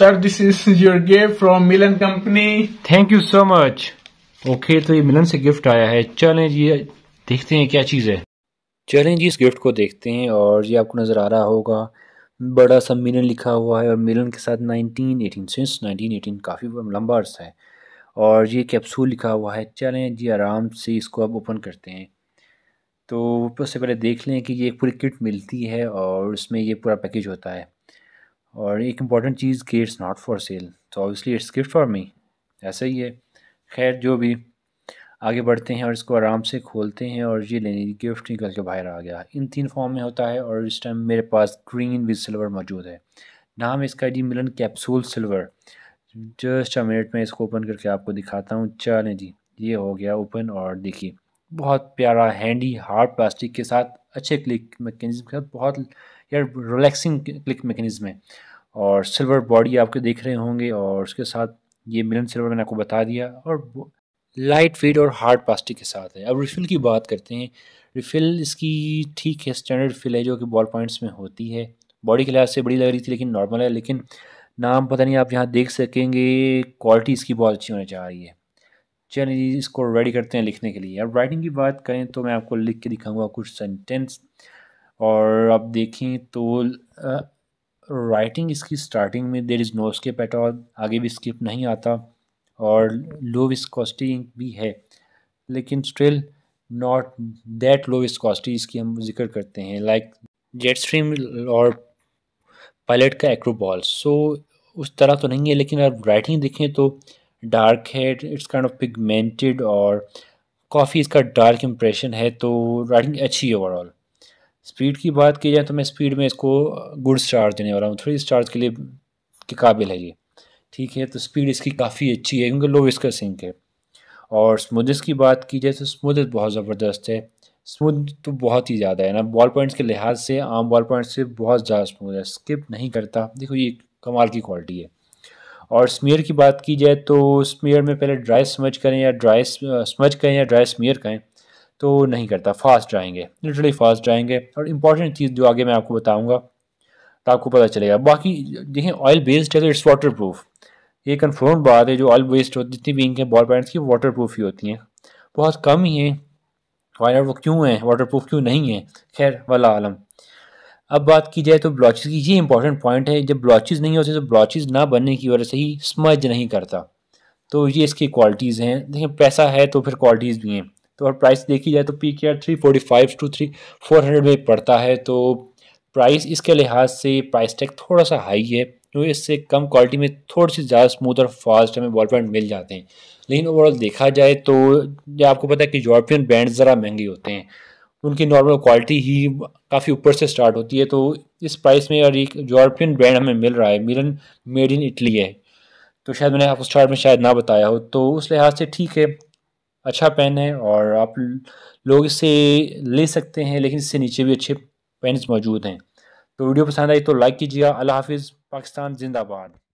sir this is your gift from Milan company thank you so much okay तो ये मिलन से gift आया है चलें जी देखते हैं क्या चीज़ है चलें जी इस गिफ्ट को देखते हैं और ये आपको नज़र आ रहा होगा बड़ा सा मिलन लिखा हुआ है और मिलन के साथ 1918 सिंस एटीन काफ़ी लंबा अर्सा है और ये कैप्सूल लिखा हुआ है चलें जी आराम से इसको अब ओपन करते हैं तो उससे पहले देख लें कि ये एक पूरी किट मिलती है और उसमें ये पूरा पैकेज होता है और एक इम्पॉर्टेंट चीज़ कि इट्स नॉट फॉर सेल तो obviously it's gift for me ऐसा ही है खैर जो भी आगे बढ़ते हैं और इसको आराम से खोलते हैं और ये लेने की गिफ्ट निकल के बाहर आ गया इन तीन फॉर्म में होता है और इस टाइम मेरे पास ग्रीन विद सिल्वर मौजूद है नाम इसका जी Milan capsule silver just a minute में इसको ओपन करके आपको दिखाता हूँ चलें जी ये हो गया ओपन और देखिए बहुत प्यारा हैंडी हार्ड प्लास्टिक के साथ अच्छे क्लिक मैकेनिज्म के साथ बहुत यार रिलैक्सिंग क्लिक मैकेनिज्म है और सिल्वर बॉडी आपके देख रहे होंगे और उसके साथ ये मिलन सिल्वर मैंने आपको बता दिया और लाइट वेट और हार्ड प्लास्टिक के साथ है अब रिफ़िल की बात करते हैं रिफ़िल इसकी ठीक है स्टैंडर्ड रिफिल है जो कि बॉल पॉइंट्स में होती है बॉडी के लिहाज से बड़ी लग रही थी लेकिन नॉर्मल है लेकिन नाम पता नहीं आप यहाँ देख सकेंगे क्वालिटी इसकी बहुत अच्छी होने जा रही है चलिए जी इसको रेडी करते हैं लिखने के लिए अब राइटिंग की बात करें तो मैं आपको लिख के दिखाऊंगा कुछ सेंटेंस और आप देखें तो राइटिंग इसकी स्टार्टिंग में there is no skip at all आगे भी स्किप नहीं आता और लो विस्कॉस्टी भी है लेकिन still not that low viscosity इसकी हम जिक्र करते हैं लाइक जेट स्ट्रीम और पायलट का एक्रोबॉल सो उस तरह तो नहीं है लेकिन अब राइटिंग देखें तो डार्क है इट्स काइंड ऑफ पिगमेंटेड और काफ़ी इसका डार्क इम्प्रेशन है तो राइडिंग अच्छी है ओवरऑल स्पीड की बात की जाए तो मैं स्पीड में इसको गुड स्टार्स देने वाला हूँ थोड़ी स्टार्स के लिए के काबिल है ये ठीक है तो स्पीड इसकी काफ़ी अच्छी है क्योंकि लो इसका सिंक है और स्मूदनेस की बात की जाए तो स्मूदनेस बहुत ज़बरदस्त है स्मूद तो बहुत ही ज़्यादा है ना बॉल पॉइंट्स के लिहाज से आम बॉल पॉइंट्स से बहुत ज़्यादा स्मूद है स्किप नहीं करता देखो ये कमाल की क्वालिटी है और स्मीयर की बात की जाए तो स्मीयर में पहले ड्राई स्मज करें या ड्राई स्मज करें या ड्राई स्मीयर करें तो नहीं करता फास्ट जाएंगे लिटरली फास्ट जाएंगे और इंपॉर्टेंट चीज़ जो आगे मैं आपको बताऊँगा तो आपको पता चलेगा बाकी देखें ऑयल बेस्ड है तो इट्स वाटर प्रूफ ये कन्फर्म बात है जो ऑयल बेस्ड होती जितनी भी है बॉल पैंट्स की वाटर प्रूफ ही होती हैं बहुत कम ही हैं वायर वो क्यों हैं वाटर प्रूफ क्यों नहीं है खैर वाला आलम अब बात की जाए तो ब्लॉचेज की ये इंपॉर्टेंट पॉइंट है जब ब्लॉचेज नहीं होते तो ब्लॉचेज ना बनने की वजह से ही स्मज नहीं करता तो ये इसकी क्वालिटीज़ हैं देखिए पैसा है तो फिर क्वालिटीज़ भी हैं तो और प्राइस देखी जाए तो P K R three forty five to three four hundred में पड़ता है तो प्राइस इसके लिहाज से प्राइस टैग थोड़ा सा हाई है क्योंकि इससे कम क्वालिटी में थोड़ी सी ज़्यादा स्मूथ और फास्ट हमें बॉल पॉइंट मिल जाते हैं लेकिन ओवरऑल देखा जाए तो ये आपको पता है कि यूरोपियन ब्रांड ज़रा महंगे होते हैं तो उनकी नॉर्मल क्वालिटी ही काफ़ी ऊपर से स्टार्ट होती है तो इस प्राइस में और एक यूरोपियन ब्रांड हमें मिल रहा है मिलन मेड इन इटली है तो शायद मैंने आपको स्टार्ट में शायद ना बताया हो तो उस लिहाज से ठीक है अच्छा पेन है और आप लोग इससे ले सकते हैं लेकिन इससे नीचे भी अच्छे पेन्स मौजूद हैं तो वीडियो पसंद आई तो लाइक कीजिएगा अल्लाह हाफिज़ पाकिस्तान जिंदाबाद